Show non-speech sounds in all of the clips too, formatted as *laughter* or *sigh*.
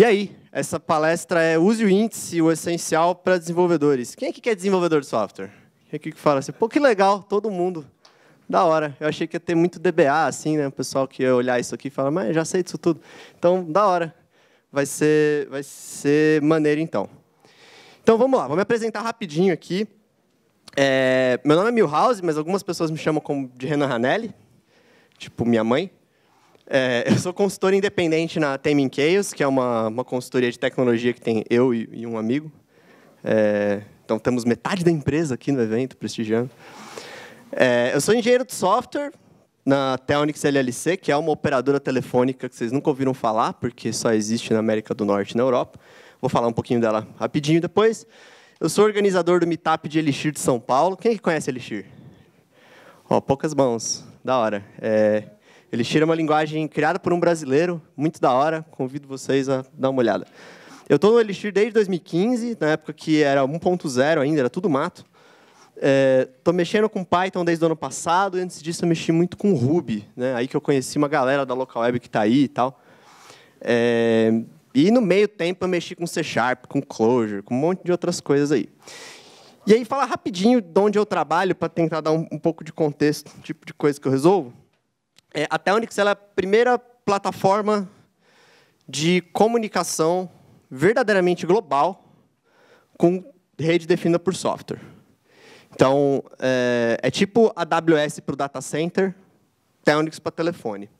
E aí, essa palestra é Use o Índice, o essencial para desenvolvedores. Quem é que quer desenvolvedor de software? Quem é que fala assim, pô, que legal, todo mundo. Da hora. Eu achei que ia ter muito DBA, assim, né? O pessoal que ia olhar isso aqui e falar, mas já sei disso tudo. Então, da hora. Vai ser, vai ser maneiro, então. Então, vamos lá. Vou me apresentar rapidinho aqui. É, meu nome é Milhouse, mas algumas pessoas me chamam como de Renan Ranelli. Tipo, minha mãe. É, eu sou consultor independente na Taming Chaos, que é uma, uma consultoria de tecnologia que tem eu e, e um amigo. É, então, temos metade da empresa aqui no evento, prestigiando. É, eu sou engenheiro de software na Telnix LLC, que é uma operadora telefônica que vocês nunca ouviram falar, porque só existe na América do Norte e na Europa. Vou falar um pouquinho dela rapidinho depois. Eu sou organizador do Meetup de Elixir de São Paulo. Quem é que conhece Elixir? Ó, poucas mãos. Da hora. É... Ele tira uma linguagem criada por um brasileiro, muito da hora. Convido vocês a dar uma olhada. Eu estou no Elixir desde 2015, na época que era 1.0 ainda, era tudo mato. Estou é, mexendo com Python desde o ano passado, e antes disso eu mexi muito com Ruby. Né? Aí que eu conheci uma galera da local web que está aí e tal. É, e no meio tempo eu mexi com C Sharp, com Clojure, com um monte de outras coisas aí. E aí falar rapidinho de onde eu trabalho para tentar dar um, um pouco de contexto, tipo de coisa que eu resolvo. É, a Telnix é a primeira plataforma de comunicação verdadeiramente global com rede definida por software. Então, é, é tipo a AWS para o data center, Telnix para telefone.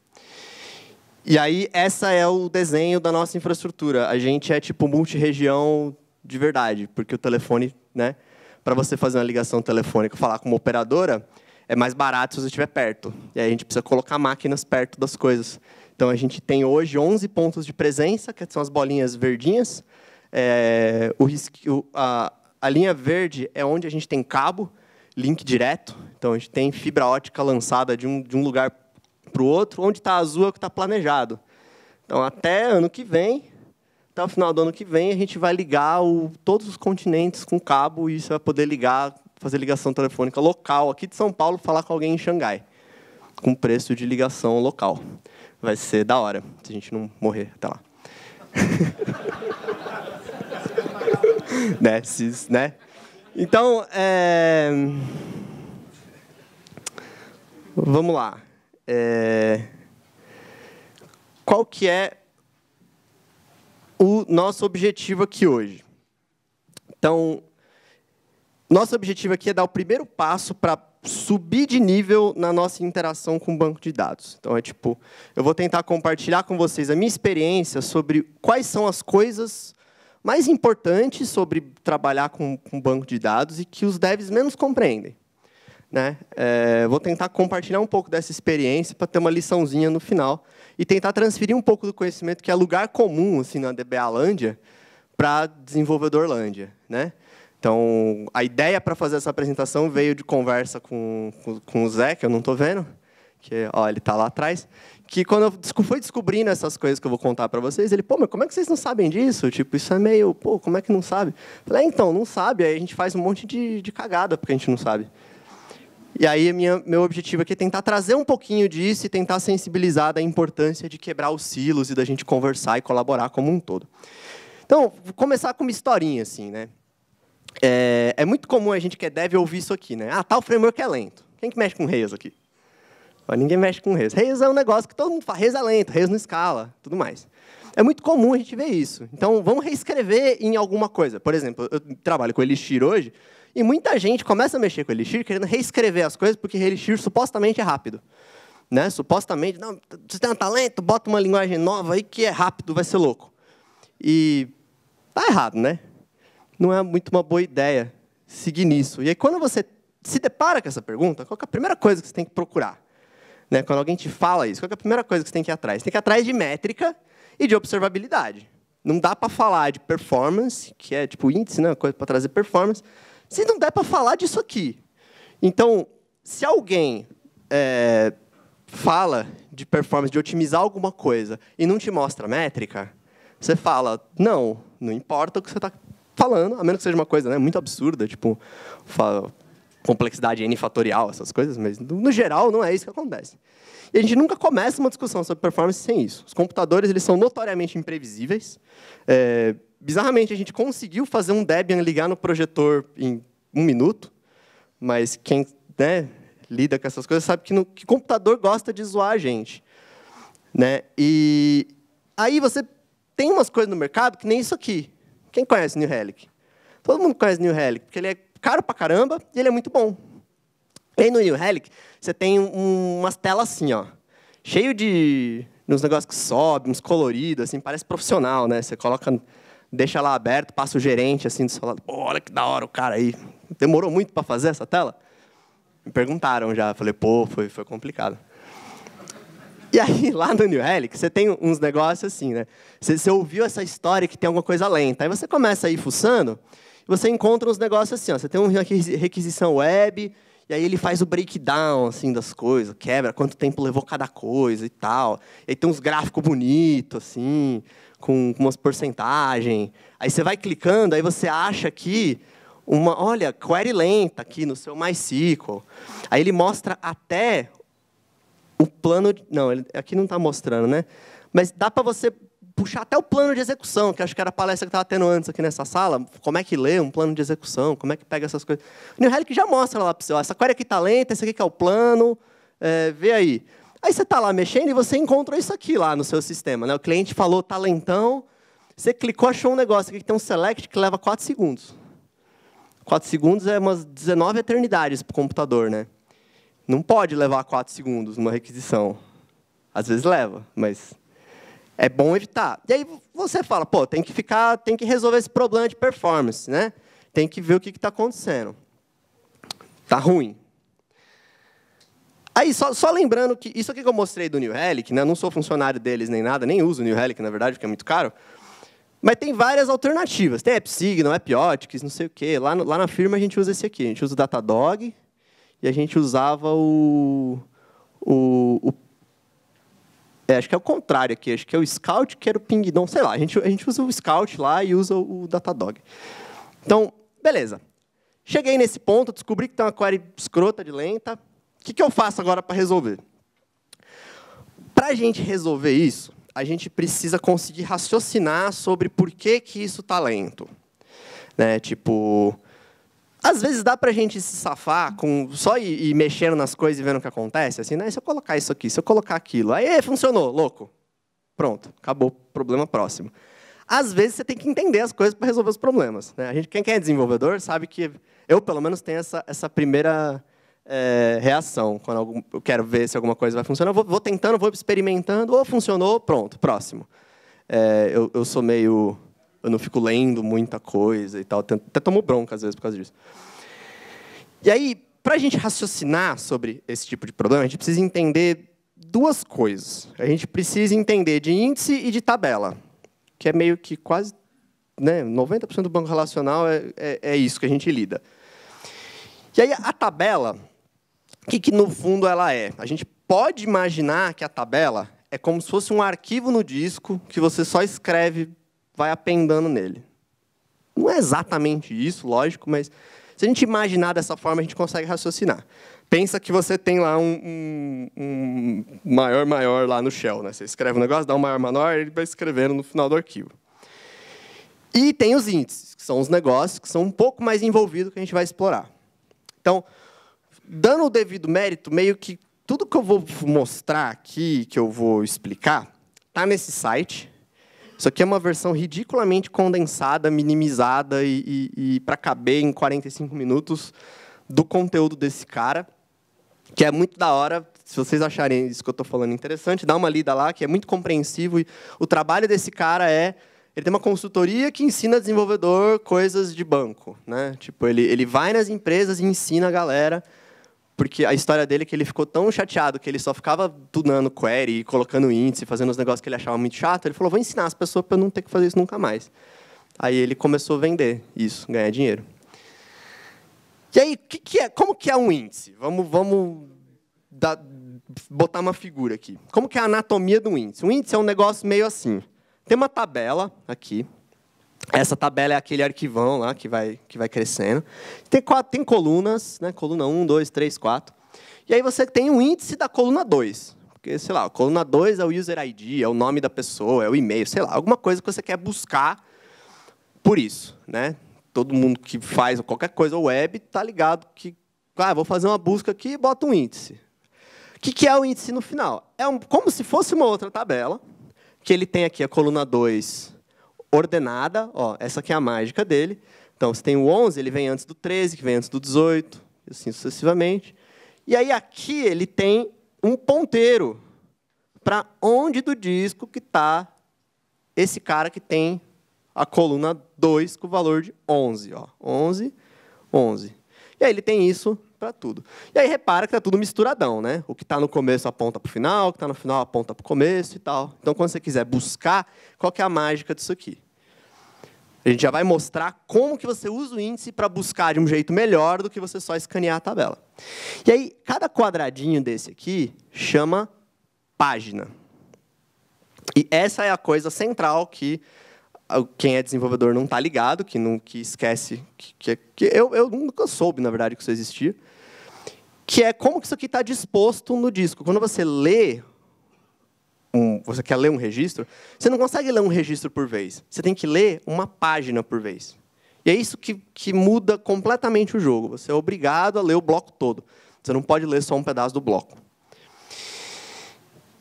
E aí, essa é o desenho da nossa infraestrutura. A gente é tipo multi-região de verdade, porque o telefone, né, para você fazer uma ligação telefônica, falar com uma operadora, é mais barato se você estiver perto. E aí a gente precisa colocar máquinas perto das coisas. Então a gente tem hoje 11 pontos de presença, que são as bolinhas verdinhas. É, o risco, a, a linha verde é onde a gente tem cabo, link direto. Então a gente tem fibra ótica lançada de um, de um lugar para o outro. Onde está azul é o que está planejado. Então até ano que vem, até o final do ano que vem, a gente vai ligar o, todos os continentes com cabo e você vai poder ligar fazer ligação telefônica local aqui de São Paulo, falar com alguém em Xangai, com preço de ligação local. Vai ser da hora, se a gente não morrer até lá. *laughs* né? né? Então, é... vamos lá. É... Qual que é o nosso objetivo aqui hoje? Então, nosso objetivo aqui é dar o primeiro passo para subir de nível na nossa interação com o banco de dados. Então, é tipo, eu vou tentar compartilhar com vocês a minha experiência sobre quais são as coisas mais importantes sobre trabalhar com, o banco de dados e que os devs menos compreendem. Né? É, vou tentar compartilhar um pouco dessa experiência para ter uma liçãozinha no final e tentar transferir um pouco do conhecimento que é lugar comum assim na DBA Lândia para desenvolvedor Lândia, né? Então, a ideia para fazer essa apresentação veio de conversa com, com, com o Zé, que eu não estou vendo, que ó, ele está lá atrás, que quando eu fui descobrindo essas coisas que eu vou contar para vocês, ele, pô, mas como é que vocês não sabem disso? Tipo, isso é meio, pô, como é que não sabe? falei, é, então, não sabe, aí a gente faz um monte de, de cagada porque a gente não sabe. E aí minha, meu objetivo aqui é tentar trazer um pouquinho disso e tentar sensibilizar da importância de quebrar os silos e da gente conversar e colaborar como um todo. Então, vou começar com uma historinha, assim, né? É, é, muito comum a gente que é deve ouvir isso aqui, né? Ah, tal tá, framework é lento. Quem é que mexe com Rails aqui? ninguém mexe com Rails. Rails é um negócio que todo mundo fala, Rails é lento, Rails não escala, tudo mais. É muito comum a gente ver isso. Então, vamos reescrever em alguma coisa. Por exemplo, eu trabalho com Elixir hoje, e muita gente começa a mexer com Elixir querendo reescrever as coisas, porque Elixir supostamente é rápido. Né? Supostamente, não, você tem um talento, tá bota uma linguagem nova aí que é rápido, vai ser louco. E tá errado, né? não é muito uma boa ideia seguir nisso. E aí, quando você se depara com essa pergunta, qual é a primeira coisa que você tem que procurar? Né? Quando alguém te fala isso, qual é a primeira coisa que você tem que ir atrás? Você tem que ir atrás de métrica e de observabilidade. Não dá para falar de performance, que é tipo índice, né? coisa para trazer performance, se não der para falar disso aqui. Então, se alguém é, fala de performance, de otimizar alguma coisa, e não te mostra métrica, você fala, não, não importa o que você está falando, a menos que seja uma coisa né, muito absurda, tipo complexidade n fatorial, essas coisas, mas no geral não é isso que acontece. E a gente nunca começa uma discussão sobre performance sem isso. Os computadores eles são notoriamente imprevisíveis. É, bizarramente, a gente conseguiu fazer um Debian ligar no projetor em um minuto, mas quem né, lida com essas coisas sabe que, no, que computador gosta de zoar a gente. Né? E aí você tem umas coisas no mercado que nem isso aqui. Quem conhece New Relic? Todo mundo conhece New Relic, porque ele é caro pra caramba e ele é muito bom. E aí no New Relic, você tem um, umas telas assim, ó, cheio de uns negócios que sobem, uns coloridos, assim, parece profissional, né? Você coloca, deixa lá aberto, passa o gerente assim do seu lado, Pô, olha que da hora o cara aí. Demorou muito para fazer essa tela? Me perguntaram já, falei, pô, foi, foi complicado. E aí, *laughs* lá no New Relic, você tem uns negócios assim, né? Você, você ouviu essa história que tem alguma coisa lenta. Aí você começa a ir fuçando, e você encontra uns negócios assim, ó. Você tem uma requisição web, e aí ele faz o breakdown assim das coisas, quebra quanto tempo levou cada coisa e tal. E aí tem uns gráficos bonitos assim, com, com umas porcentagem. Aí você vai clicando, aí você acha que uma, olha, query lenta aqui no seu MySQL. Aí ele mostra até o plano. De, não, ele, aqui não está mostrando, né? Mas dá para você puxar até o plano de execução, que acho que era a palestra que estava tendo antes aqui nessa sala. Como é que lê um plano de execução? Como é que pega essas coisas? O New Relic já mostra lá para você: ó, essa query aqui está lenta, esse aqui que é o plano. É, vê aí. Aí você está lá mexendo e você encontra isso aqui lá no seu sistema. Né? O cliente falou, está lentão. Você clicou, achou um negócio aqui que tem um select que leva 4 segundos. 4 segundos é umas 19 eternidades para o computador, né? não pode levar quatro segundos numa requisição. Às vezes leva, mas é bom evitar. E aí você fala, pô, tem que ficar, tem que resolver esse problema de performance, né? Tem que ver o que está acontecendo. Tá ruim. Aí, só, só, lembrando que isso aqui que eu mostrei do New Relic, né? não sou funcionário deles nem nada, nem uso o New Relic, na verdade, porque é muito caro. Mas tem várias alternativas. Tem AppSignal, AppOtics, não sei o quê. Lá, no, lá na firma a gente usa esse aqui. A gente usa o Datadog, e a gente usava o, o, o é, acho que é o contrário aqui, acho que é o Scout que era o Pingdom, sei lá, a gente, a gente usa o Scout lá e usa o Datadog. Então, beleza. Cheguei nesse ponto, descobri que tem uma query escrota de lenta. O que, que eu faço agora para resolver? Para a gente resolver isso, a gente precisa conseguir raciocinar sobre por que, que isso está lento. Né? Tipo, às vezes dá pra gente se safar com só ir, ir mexendo nas coisas e vendo o que acontece. Assim, né? Se eu colocar isso aqui, se eu colocar aquilo. Aí, funcionou, louco. Pronto, acabou, problema próximo. Às vezes você tem que entender as coisas para resolver os problemas. Né? A gente, quem é desenvolvedor sabe que eu, pelo menos, tenho essa, essa primeira é, reação. Quando algum, eu quero ver se alguma coisa vai funcionar, vou, vou tentando, vou experimentando, ou funcionou, pronto, próximo. É, eu, eu sou meio eu não fico lendo muita coisa e tal. Até tomo bronca, às vezes, por causa disso. E aí, para a gente raciocinar sobre esse tipo de problema, a gente precisa entender duas coisas. A gente precisa entender de índice e de tabela, que é meio que quase né, 90% do banco relacional é, é, é, isso que a gente lida. E aí, a tabela, o que, que no fundo ela é? A gente pode imaginar que a tabela é como se fosse um arquivo no disco que você só escreve vai apendando nele. Não é exatamente isso, lógico, mas se a gente imaginar dessa forma, a gente consegue raciocinar. Pensa que você tem lá um, um, um maior maior lá no shell. Né? Você escreve um negócio, dá um maior menor, ele vai escrevendo no final do arquivo. E tem os índices, que são os negócios que são um pouco mais envolvidos que a gente vai explorar. Então, dando o devido mérito, meio que tudo que eu vou mostrar aqui, que eu vou explicar, está nesse site. Isso aqui é uma versão ridiculamente condensada, minimizada e, e, e para caber em 45 minutos do conteúdo desse cara, que é muito da hora. Se vocês acharem isso que eu estou falando interessante, dá uma lida lá, que é muito compreensivo. E o trabalho desse cara é ele tem uma consultoria que ensina desenvolvedor coisas de banco, né? Tipo, ele, ele vai nas empresas e ensina a galera porque a história dele é que ele ficou tão chateado que ele só ficava tunando query, colocando índice, fazendo os negócios que ele achava muito chato. Ele falou: vou ensinar as pessoas para eu não ter que fazer isso nunca mais. Aí ele começou a vender isso, ganhar dinheiro. E aí, que que é, como que é um índice? Vamos, vamos dar, botar uma figura aqui. Como que é a anatomia do índice? O índice é um negócio meio assim. Tem uma tabela aqui, essa tabela é aquele arquivão lá que vai, que vai crescendo. Tem, quatro, tem colunas, né? coluna 1, 2, 3, 4. E aí você tem o um índice da coluna 2. Porque, sei lá, a coluna 2 é o user ID, é o nome da pessoa, é o e-mail, sei lá, alguma coisa que você quer buscar por isso. Né? Todo mundo que faz qualquer coisa web está ligado que, ah, vou fazer uma busca aqui e bota um índice. O que, que é o índice no final? É um, como se fosse uma outra tabela, que ele tem aqui a coluna 2 ordenada. Ó, essa aqui é a mágica dele. Então, se tem o 11, ele vem antes do 13, que vem antes do 18, e assim sucessivamente. E aí aqui ele tem um ponteiro para onde do disco que está esse cara que tem a coluna 2 com o valor de 11. Ó. 11, 11. E aí ele tem isso para tudo. E aí repara que está tudo misturadão, né? O que está no começo aponta para o final, o que está no final aponta para o começo e tal. Então, quando você quiser buscar, qual que é a mágica disso aqui? A gente já vai mostrar como que você usa o índice para buscar de um jeito melhor do que você só escanear a tabela. E aí, cada quadradinho desse aqui chama página. E essa é a coisa central que ah, quem é desenvolvedor não está ligado, que não que esquece que, que, que eu, eu, nunca soube na verdade que isso existia que é como isso aqui está disposto no disco. Quando você lê, um, você quer ler um registro, você não consegue ler um registro por vez. Você tem que ler uma página por vez. E é isso que, que muda completamente o jogo. Você é obrigado a ler o bloco todo. Você não pode ler só um pedaço do bloco.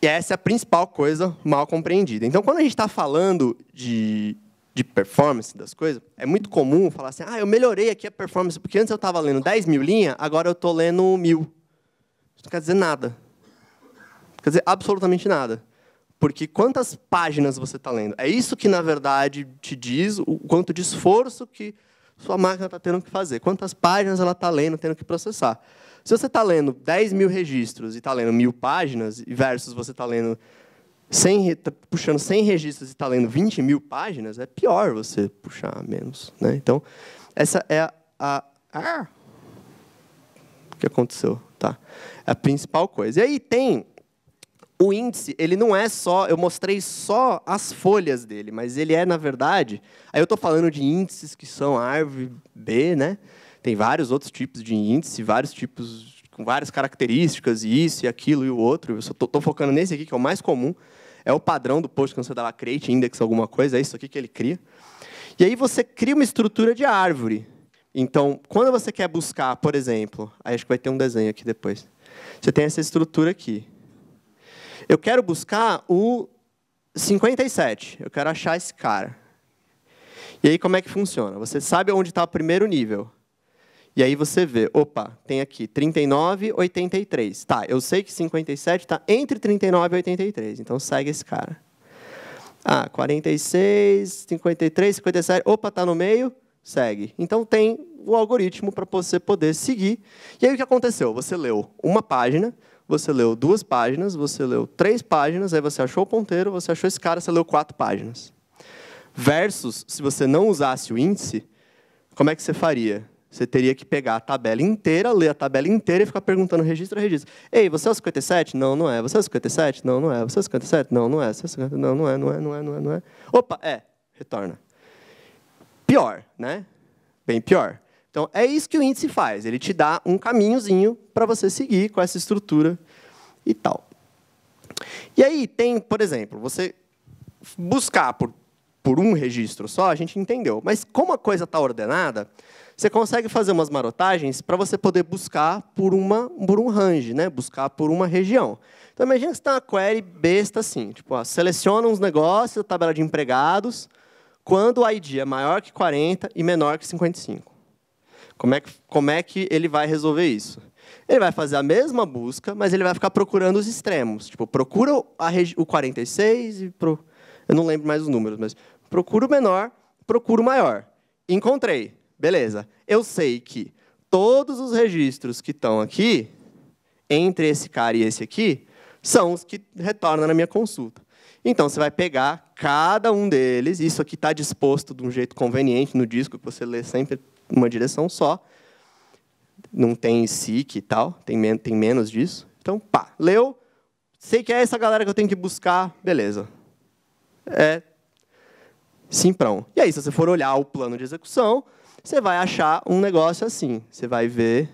E essa é a principal coisa mal compreendida. Então, quando a gente está falando de de performance das coisas, é muito comum falar assim, ah, eu melhorei aqui a performance, porque antes eu estava lendo 10 mil linhas, agora eu estou lendo mil. Isso não quer dizer nada. Não quer dizer absolutamente nada. Porque quantas páginas você está lendo? É isso que, na verdade, te diz o quanto de esforço que sua máquina está tendo que fazer. Quantas páginas ela está lendo, tendo que processar. Se você está lendo 10 mil registros e está lendo mil páginas, versus você está lendo sem tá puxando 100 registros e está lendo 20 mil páginas, é pior você puxar menos. Né? Então, essa é a, a, ah, O que aconteceu? Tá. A principal coisa. E aí tem o índice, ele não é só. Eu mostrei só as folhas dele, mas ele é, na verdade. Aí eu estou falando de índices que são árvore B, né? Tem vários outros tipos de índice, vários tipos com várias características, e isso e aquilo e o outro. Eu estou focando nesse aqui, que é o mais comum é o padrão do post quando você dá lá create, index, alguma coisa, é isso aqui que ele cria. E aí você cria uma estrutura de árvore. Então, quando você quer buscar, por exemplo, aí acho que vai ter um desenho aqui depois. Você tem essa estrutura aqui. Eu quero buscar o 57. Eu quero achar esse cara. E aí como é que funciona? Você sabe onde está o primeiro nível. E aí você vê, opa, tem aqui 39, 83. Tá, eu sei que 57 está entre 39 e 83, então segue esse cara. Ah, 46, 53, 57, opa, está no meio, segue. Então tem o algoritmo para você poder seguir. E aí o que aconteceu? Você leu uma página, você leu duas páginas, você leu três páginas, aí você achou o ponteiro, você achou esse cara, você leu quatro páginas. Versus, se você não usasse o índice, como é que você faria? Você teria que pegar a tabela inteira, ler a tabela inteira e ficar perguntando registro a registro. Ei, você é o 57? Não, não é. Você é o 57? Não, não é. Você é o 57? Não, não é. Você é o 57? Não, não é, não é, não é, não é, não é. Opa, é. Retorna. Pior, né? Bem pior. Então, é isso que o índice faz. Ele te dá um caminhozinho para você seguir com essa estrutura e tal. E aí tem, por exemplo, você buscar por, por um registro só, a gente entendeu. Mas como a coisa está ordenada, você consegue fazer umas marotagens para você poder buscar por, uma, por um range, né? buscar por uma região. Então, imagina que você tem tá uma query besta assim, tipo, ó, seleciona uns negócios, tabela de empregados, quando o ID é maior que 40 e menor que 55. Como é que, como é que ele vai resolver isso? Ele vai fazer a mesma busca, mas ele vai ficar procurando os extremos. Tipo, procura o 46 e pro... eu não lembro mais os números, mas procura o menor, procura o maior. Encontrei. Beleza. Eu sei que todos os registros que estão aqui, entre esse cara e esse aqui, são os que retornam na minha consulta. Então, você vai pegar cada um deles, isso aqui está disposto de um jeito conveniente no disco, que você lê sempre uma direção só. Não tem SIC e tal, tem, men tem menos disso. Então, pá, leu, sei que é essa galera que eu tenho que buscar, beleza. É simprão. E aí, se você for olhar o plano de execução, você vai achar um negócio assim. Você vai ver.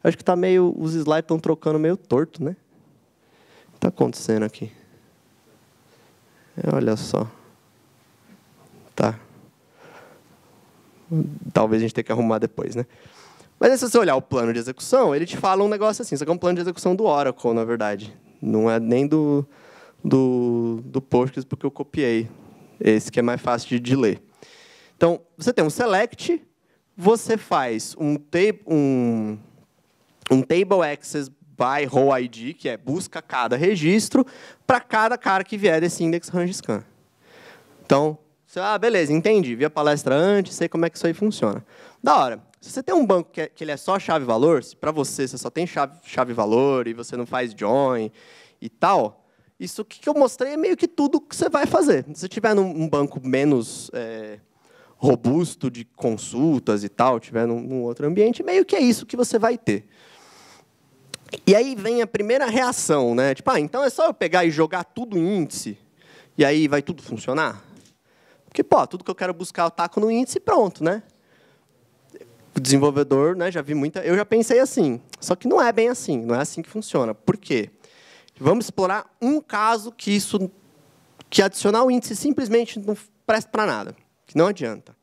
Eu acho que tá meio. Os slides estão trocando meio torto, né? O que está acontecendo aqui? É, olha só. Tá. Talvez a gente tenha que arrumar depois, né? Mas se você olhar o plano de execução, ele te fala um negócio assim. Isso aqui é um plano de execução do Oracle, na verdade. Não é nem do, do, do Postgres, porque eu copiei esse, que é mais fácil de, de ler. Então, você tem um select, você faz um, um, um table access by row ID, que é busca cada registro, para cada cara que vier desse index range scan. Então, você, ah, beleza, entendi, vi a palestra antes, sei como é que isso aí funciona. Da hora. Se você tem um banco que, é, que ele é só chave-valor, para você você só tem chave-valor chave e você não faz join e tal, isso que eu mostrei é meio que tudo que você vai fazer. Se você tiver num um banco menos... É, robusto de consultas e tal, tiver num, num outro ambiente, meio que é isso que você vai ter. E aí vem a primeira reação, né? Tipo, ah, então é só eu pegar e jogar tudo em índice e aí vai tudo funcionar? Porque, pô, tudo que eu quero buscar eu taco no índice e pronto, né? O desenvolvedor, né, já vi muita... Eu já pensei assim, só que não é bem assim, não é assim que funciona. Por quê? Vamos explorar um caso que isso... que adicionar o índice simplesmente não presta para nada que não adianta.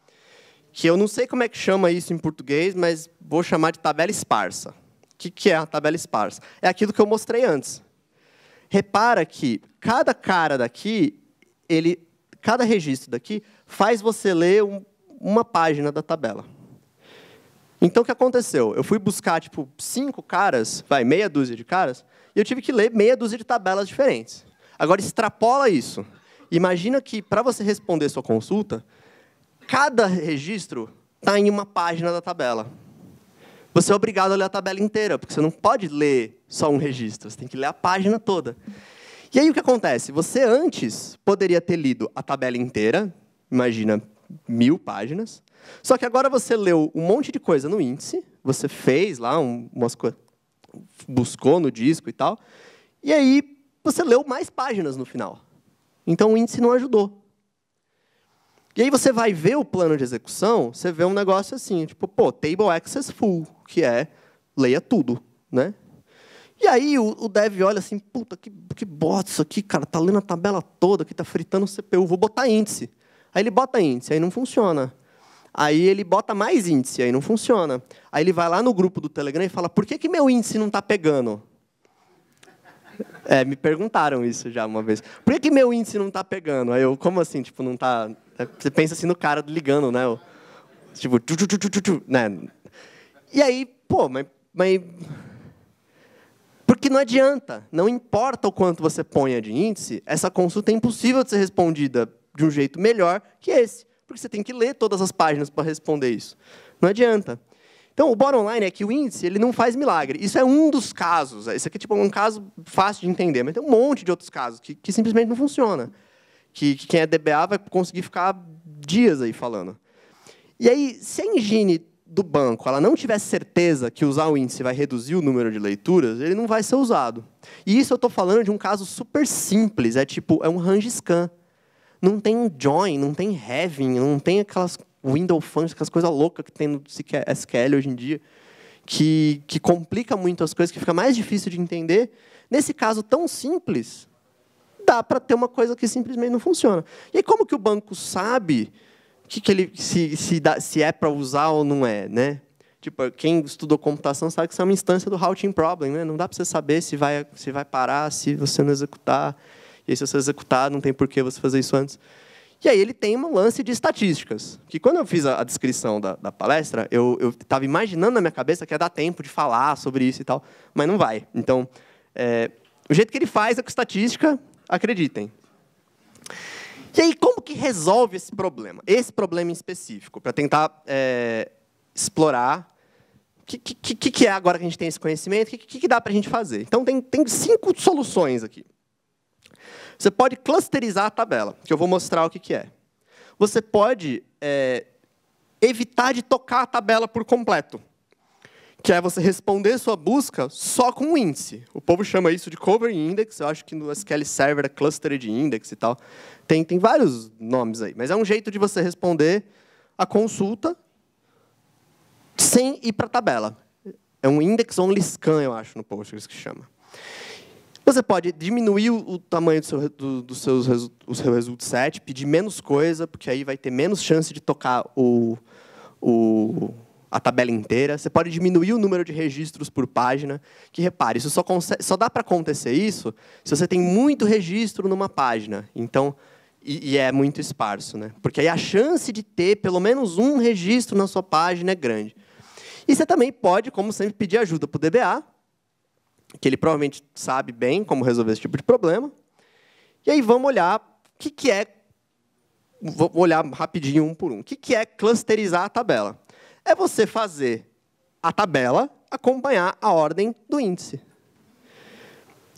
Que eu não sei como é que chama isso em português, mas vou chamar de tabela esparsa. O que, que é a tabela esparsa? É aquilo que eu mostrei antes. Repara que cada cara daqui, ele, cada registro daqui, faz você ler um, uma página da tabela. Então, o que aconteceu? Eu fui buscar, tipo, cinco caras, vai, meia dúzia de caras, e eu tive que ler meia dúzia de tabelas diferentes. Agora, extrapola isso. Imagina que, para você responder sua consulta, Cada registro está em uma página da tabela. Você é obrigado a ler a tabela inteira, porque você não pode ler só um registro, você tem que ler a página toda. E aí o que acontece? Você antes poderia ter lido a tabela inteira, imagina mil páginas, só que agora você leu um monte de coisa no índice, você fez lá umas coisas, buscou no disco e tal, e aí você leu mais páginas no final. Então o índice não ajudou. E aí você vai ver o plano de execução, você vê um negócio assim, tipo, pô, table access full, que é leia tudo, né? E aí o, o dev olha assim, puta, que, que bota isso aqui, cara, tá lendo a tabela toda, que tá fritando o CPU, vou botar índice. Aí ele bota índice, aí não funciona. Aí ele bota mais índice, aí não funciona. Aí ele vai lá no grupo do Telegram e fala, por que, que meu índice não está pegando? É, me perguntaram isso já uma vez. Por que, que meu índice não está pegando? Aí eu, como assim, tipo, não está você pensa assim no cara ligando, né? tipo, tchu, tchu, tchu, tchu, né? E aí, pô, mas, mas. Porque não adianta, não importa o quanto você ponha de índice, essa consulta é impossível de ser respondida de um jeito melhor que esse, porque você tem que ler todas as páginas para responder isso. Não adianta. Então, o bottom online é que o índice ele não faz milagre. Isso é um dos casos. Isso aqui é tipo, um caso fácil de entender, mas tem um monte de outros casos que, que simplesmente não funciona que, que quem é DBA vai conseguir ficar dias aí falando. E aí, se a engine do banco ela não tiver certeza que usar o índice vai reduzir o número de leituras, ele não vai ser usado. E isso eu estou falando de um caso super simples, é tipo, é um range scan. Não tem join, não tem having, não tem aquelas window functions, aquelas coisas loucas que tem no SQL hoje em dia, que, que complica muito as coisas, que fica mais difícil de entender. Nesse caso tão simples, dá para ter uma coisa que simplesmente não funciona. E aí, como que o banco sabe que, que ele se, se, dá, se é para usar ou não é, né? Tipo, quem estudou computação sabe que isso é uma instância do routing problem, né? Não dá para você saber se vai, se vai parar, se você não executar. E aí, se você executar, não tem por que você fazer isso antes. E aí ele tem um lance de estatísticas. Que quando eu fiz a, a descrição da, da, palestra, eu estava imaginando na minha cabeça que ia dar tempo de falar sobre isso e tal, mas não vai. Então, é, o jeito que ele faz é com estatística, acreditem. E aí, como que resolve esse problema? Esse problema em específico, para tentar é, explorar o que, que, que, é agora que a gente tem esse conhecimento, o que, que, que dá para a gente fazer. Então, tem, tem cinco soluções aqui. Você pode clusterizar a tabela, que eu vou mostrar o que, que é. Você pode é, evitar de tocar a tabela por completo que é você responder sua busca só com um índice. O povo chama isso de cover index, eu acho que no SQL Server é cluster de index e tal. Tem, tem vários nomes aí, mas é um jeito de você responder a consulta sem ir para a tabela. É um index only scan, eu acho, no Postgres que chama. Você pode diminuir o tamanho do seu, do, do seus, do seu result set, pedir menos coisa, porque aí vai ter menos chance de tocar o, o a tabela inteira, você pode diminuir o número de registros por página, que repare, isso só, só dá para acontecer isso se você tem muito registro numa página. Então, e, e, é muito esparso, né? Porque aí a chance de ter pelo menos um registro na sua página é grande. E você também pode, como sempre, pedir ajuda para o DBA, que ele provavelmente sabe bem como resolver esse tipo de problema. E aí vamos olhar o que, que é. Vou olhar rapidinho um por um. O que, que é clusterizar a tabela? é você fazer a tabela acompanhar a ordem do índice.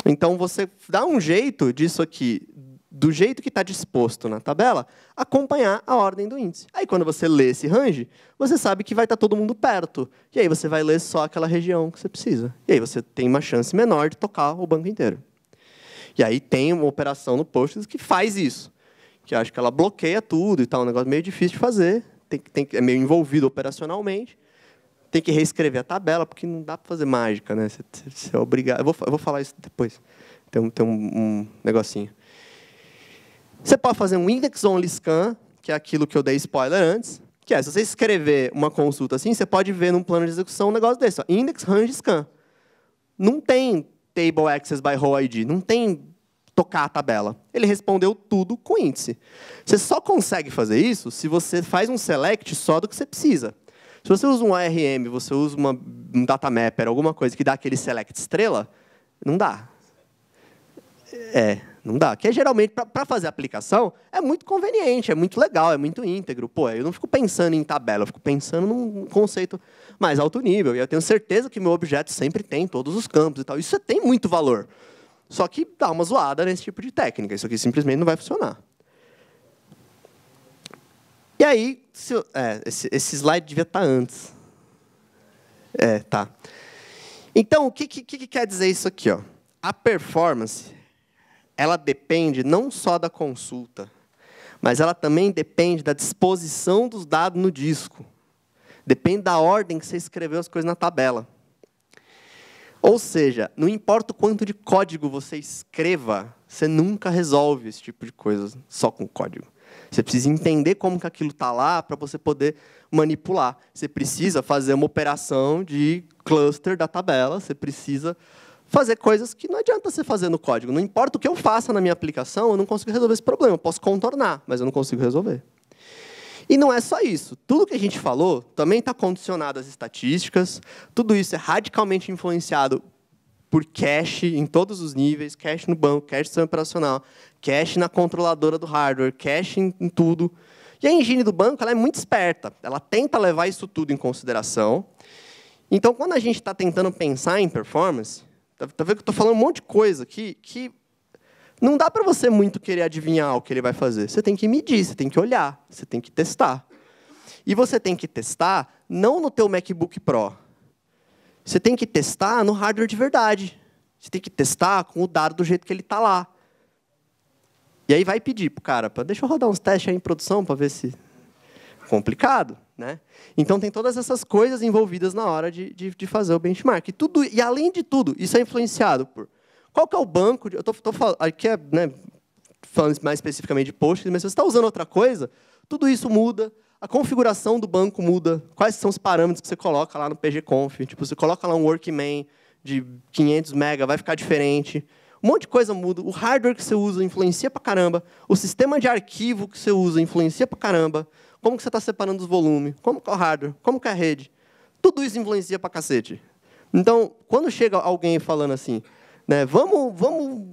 Então, você dá um jeito disso aqui, do jeito que está disposto na tabela, acompanhar a ordem do índice. Aí, quando você lê esse range, você sabe que vai estar tá todo mundo perto. E aí, você vai ler só aquela região que você precisa. E aí, você tem uma chance menor de tocar o banco inteiro. E aí, tem uma operação no Postgres que faz isso. Que acho que ela bloqueia tudo e tal, um negócio meio difícil de fazer, tem, tem, é meio envolvido operacionalmente, tem que reescrever a tabela, porque não dá para fazer mágica, né? Você, você é obrigado. Eu vou, eu vou falar isso depois. Tem, um, tem um, um negocinho. Você pode fazer um index only scan, que é aquilo que eu dei spoiler antes, que é, se você escrever uma consulta assim, você pode ver num plano de execução um negócio desse, ó, index range scan. Não tem table access by row ID, não tem tocar a tabela? Ele respondeu tudo com índice. Você só consegue fazer isso se você faz um select só do que você precisa. Se você usa um ARM, você usa uma, um data mapper, alguma coisa que dá aquele select estrela, não dá. É, não dá. Que é, geralmente, para fazer aplicação, é muito conveniente, é muito legal, é muito íntegro. Pô, eu não fico pensando em tabela, eu fico pensando num conceito mais alto nível. E eu tenho certeza que meu objeto sempre tem todos os campos e tal. Isso é, tem muito valor. Só que dá uma zoada nesse tipo de técnica. Isso aqui simplesmente não vai funcionar. E aí, se, é, esse, esse, slide devia estar tá antes. É, tá. Então, o que, que, que quer dizer isso aqui? Ó? A performance ela depende não só da consulta, mas ela também depende da disposição dos dados no disco. Depende da ordem que você escreveu as coisas na tabela. Ou seja, não importa o quanto de código você escreva, você nunca resolve esse tipo de coisa só com código. Você precisa entender como que aquilo está lá para você poder manipular. Você precisa fazer uma operação de cluster da tabela, você precisa fazer coisas que não adianta você fazer no código. Não importa o que eu faça na minha aplicação, eu não consigo resolver esse problema. Eu posso contornar, mas eu não consigo resolver. E não é só isso. Tudo que a gente falou também está condicionado às estatísticas, tudo isso é radicalmente influenciado por cache em todos os níveis, cache no banco, cache no sistema operacional, cache na controladora do hardware, cache em, tudo. E a engine do banco ela é muito esperta, ela tenta levar isso tudo em consideração. Então, quando a gente está tentando pensar em performance, tá, tá vendo que eu estou falando um monte de coisa que, que não dá para você muito querer adivinhar o que ele vai fazer. Você tem que medir, você tem que olhar, você tem que testar. E você tem que testar não no teu MacBook Pro. Você tem que testar no hardware de verdade. Você tem que testar com o dado do jeito que ele está lá. E aí vai pedir o cara, pra, deixa eu rodar uns testes aí em produção para ver se complicado, né? Então tem todas essas coisas envolvidas na hora de, de, de fazer o benchmark. E tudo e além de tudo, isso é influenciado por qual que é o banco? De, eu falando, aqui é né, falando mais especificamente de Postgres, mas se você está usando outra coisa, tudo isso muda, a configuração do banco muda, quais são os parâmetros que você coloca lá no pgconf, tipo, você coloca lá um workman de 500 mega, vai ficar diferente, um monte de coisa muda, o hardware que você usa influencia pra caramba, o sistema de arquivo que você usa influencia pra caramba, como que você está separando os volumes, como que é o hardware, como que é a rede, tudo isso influencia pra cacete. Então, quando chega alguém falando assim, né? Vamos, vamos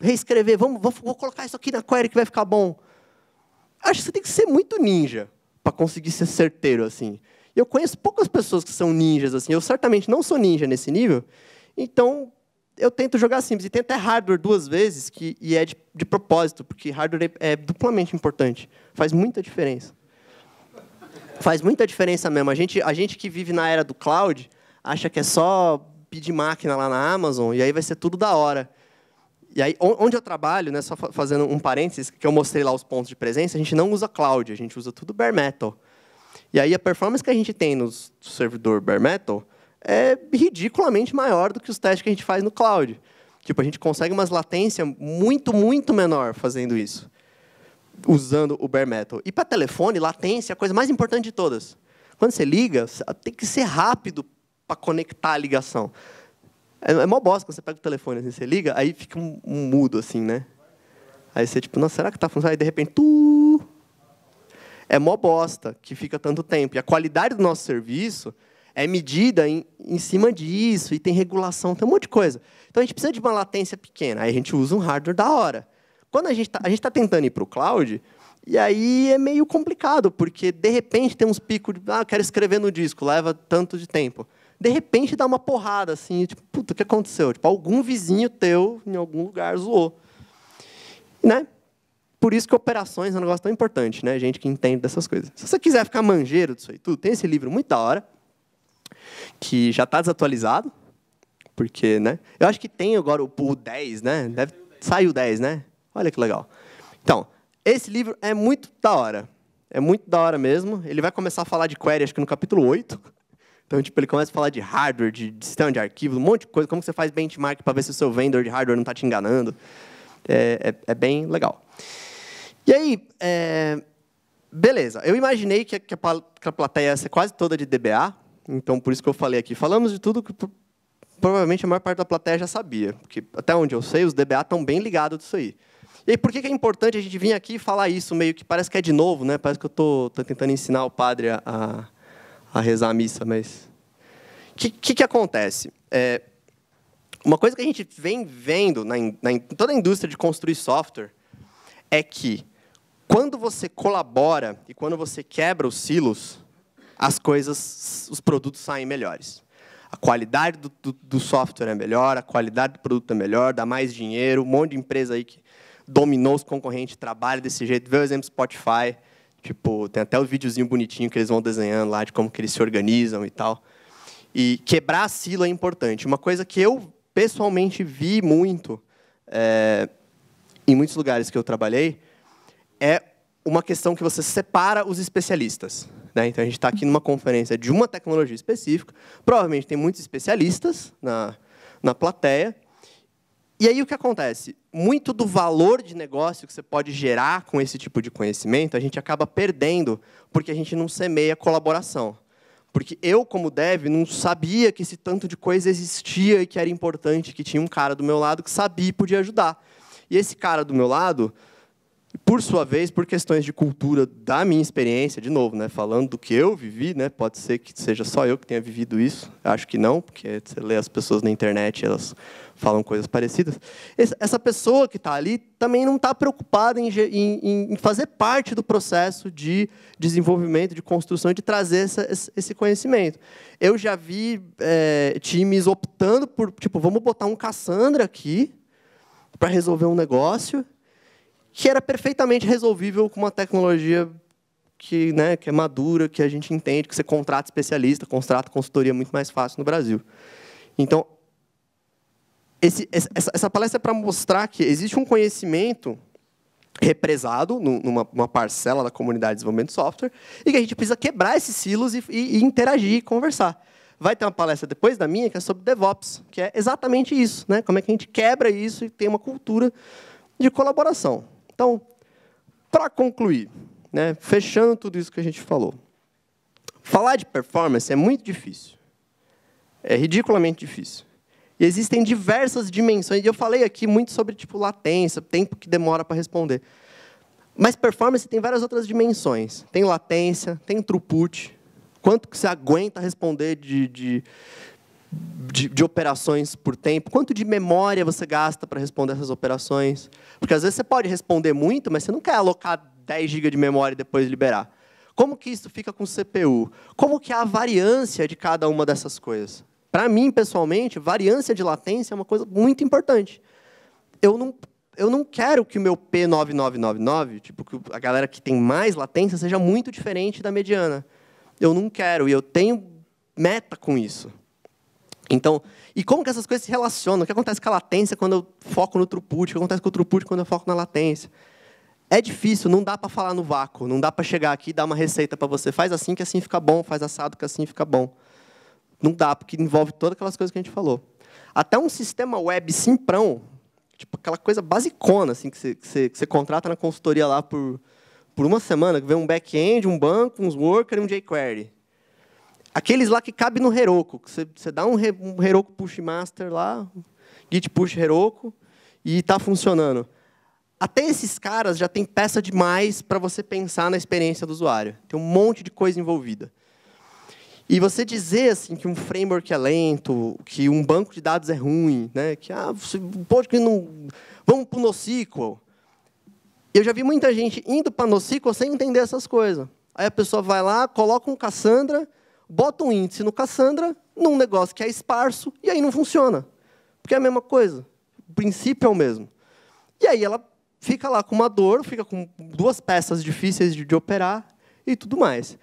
reescrever, vamos, vou colocar isso aqui na query que vai ficar bom. Acho que você tem que ser muito ninja para conseguir ser certeiro assim. Eu conheço poucas pessoas que são ninjas assim. Eu certamente não sou ninja nesse nível. Então, eu tento jogar simples e tento é hardware duas vezes que e é de, de propósito, porque hardware é, é duplamente importante. Faz muita diferença. Faz muita diferença mesmo. A gente, a gente que vive na era do cloud acha que é só pedir máquina lá na Amazon e aí vai ser tudo da hora. E aí, onde eu trabalho, né, só fazendo um parênteses, que eu mostrei lá os pontos de presença, a gente não usa cloud, a gente usa tudo bare metal. E aí a performance que a gente tem no servidor bare metal é ridiculamente maior do que os testes que a gente faz no cloud. Tipo, a gente consegue umas latência muito, muito menor fazendo isso, usando o bare metal. E para telefone, latência é a coisa mais importante de todas. Quando você liga, tem que ser rápido para conectar a ligação. É, é mó bosta quando você pega o telefone, assim, você liga, aí fica um, um mudo, assim, né? Aí você, tipo, não, será que tá funcionando? Aí, de repente, tu... É mó bosta que fica tanto tempo. E a qualidade do nosso serviço é medida em, em cima disso, e tem regulação, tem um monte de coisa. Então, a gente precisa de uma latência pequena. Aí a gente usa um hardware da hora. Quando a gente está tá tentando ir para o cloud, e aí é meio complicado, porque, de repente, tem uns picos de... Ah, quero escrever no disco, leva tanto de tempo de repente dá uma porrada, assim, tipo, puta, o que aconteceu? Tipo, algum vizinho teu em algum lugar zoou. Né? Por isso que operações é um negócio tão importante, né? Gente que entende dessas coisas. Se você quiser ficar manjeiro disso aí tudo, tem esse livro muito da hora, que já está desatualizado, porque, né? Eu acho que tem agora o, o 10, né? Deve, saiu 10, né? Olha que legal. Então, esse livro é muito da hora. É muito da hora mesmo. Ele vai começar a falar de query, acho que no capítulo 8. Então, tipo, ele começa a falar de hardware, de sistema de arquivos, um monte de coisa. Como você faz benchmark para ver se o seu vendedor de hardware não está te enganando. É, é, é, bem legal. E aí, é, beleza. Eu imaginei que a, que a plateia ia ser quase toda de DBA. Então, por isso que eu falei aqui. Falamos de tudo que provavelmente a maior parte da plateia já sabia. Porque, até onde eu sei, os DBA estão bem ligados disso aí. E aí, por que é importante a gente vir aqui e falar isso meio que parece que é de novo, né? Parece que eu estou tentando ensinar o padre a a rezar a missa, mas. O que, que, que, acontece? É, uma coisa que a gente vem vendo na, na, em toda a indústria de construir software é que quando você colabora e quando você quebra os silos, as coisas, os produtos saem melhores. A qualidade do, do, do software é melhor, a qualidade do produto é melhor, dá mais dinheiro. Um monte de empresa aí que dominou os concorrentes trabalha desse jeito. Vê o exemplo Spotify Tipo, tem até o um videozinho bonitinho que eles vão desenhando lá de como que eles se organizam e tal. E quebrar a silo é importante. Uma coisa que eu pessoalmente vi muito é, em muitos lugares que eu trabalhei é uma questão que você separa os especialistas. Né? Então, a gente está aqui numa conferência de uma tecnologia específica. Provavelmente tem muitos especialistas na, na plateia. E aí o que acontece? muito do valor de negócio que você pode gerar com esse tipo de conhecimento, a gente acaba perdendo porque a gente não semeia colaboração. Porque eu, como dev, não sabia que esse tanto de coisa existia e que era importante, que tinha um cara do meu lado que sabia e podia ajudar. E esse cara do meu lado por sua vez, por questões de cultura da minha experiência, de novo, né, falando do que eu vivi, né, pode ser que seja só eu que tenha vivido isso, acho que não, porque você lê as pessoas na internet, elas falam coisas parecidas. Essa pessoa que está ali também não está preocupada em, em, em, fazer parte do processo de desenvolvimento, de construção, de trazer essa, esse conhecimento. Eu já vi é, times optando por, tipo, vamos botar um Cassandra aqui para resolver um negócio que era perfeitamente resolvível com uma tecnologia que, né, que é madura, que a gente entende, que você contrata especialista, contrata consultoria muito mais fácil no Brasil. Então, esse, essa, essa, palestra é para mostrar que existe um conhecimento represado numa parcela da comunidade de desenvolvimento de software e que a gente precisa quebrar esses silos e, e, e interagir e conversar. Vai ter uma palestra depois da minha que é sobre DevOps, que é exatamente isso, né? Como é que a gente quebra isso e tem uma cultura de colaboração. Então, para concluir, né, fechando tudo isso que a gente falou, falar de performance é muito difícil. É ridiculamente difícil. E existem diversas dimensões. E eu falei aqui muito sobre tipo latência, tempo que demora para responder. Mas performance tem várias outras dimensões. Tem latência, tem throughput, quanto que você aguenta responder de, de, de, de, operações por tempo, quanto de memória você gasta para responder essas operações. Porque às vezes você pode responder muito, mas você não quer alocar 10 GB de memória e depois liberar. Como que isso fica com CPU? Como que é a variância de cada uma dessas coisas? Para mim, pessoalmente, variância de latência é uma coisa muito importante. Eu não, eu não quero que o meu P9999, tipo, que a galera que tem mais latência, seja muito diferente da mediana. Eu não quero, e eu tenho meta com isso. Então, e como que essas coisas se relacionam? O que acontece com a latência quando eu foco no throughput? O que acontece com o throughput quando eu foco na latência? É difícil, não dá para falar no vácuo, não dá para chegar aqui e dar uma receita para você. Faz assim que assim fica bom, faz assado que assim fica bom. Não dá, porque envolve todas aquelas coisas que a gente falou. Até um sistema web simprão, tipo aquela coisa basicona assim, que, você, que você, que você contrata na consultoria lá por, por uma semana, que vem um back-end, um banco, uns worker e um jQuery. Aqueles lá que cabem no Heroku. Você, você dá um, Heroku Push Master lá, Git Push Heroku, e está funcionando. Até esses caras já tem peça demais para você pensar na experiência do usuário. Tem um monte de coisa envolvida. E você dizer assim que um framework é lento, que um banco de dados é ruim, né? Que ah, você pode que não vamos para o NoSQL. Eu já vi muita gente indo para NoSQL sem entender essas coisas. Aí a pessoa vai lá, coloca um Cassandra bota um índice no Cassandra, num negócio que é esparso, e aí não funciona. Porque é a mesma coisa. O princípio é o mesmo. E aí ela fica lá com uma dor, fica com duas peças difíceis de, de operar e tudo mais.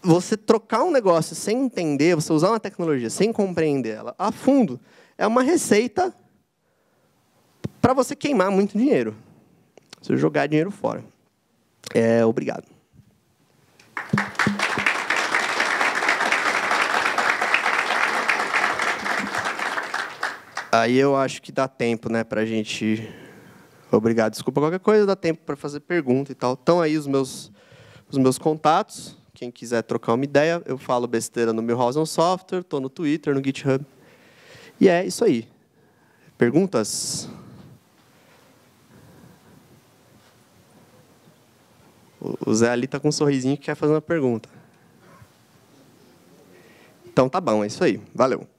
Você trocar um negócio sem entender, você usar uma tecnologia sem compreender ela a fundo, é uma receita para você queimar muito dinheiro. Você jogar dinheiro fora. É, obrigado. Aí eu acho que dá tempo, né, para a gente. Obrigado, desculpa qualquer coisa, dá tempo para fazer pergunta e tal. Estão aí os meus, os meus contatos. Quem quiser trocar uma ideia, eu falo besteira no meu Milhausen Software, estou no Twitter, no GitHub. E é isso aí. Perguntas? O Zé ali está com um sorrisinho que quer fazer uma pergunta. Então tá bom, é isso aí. Valeu.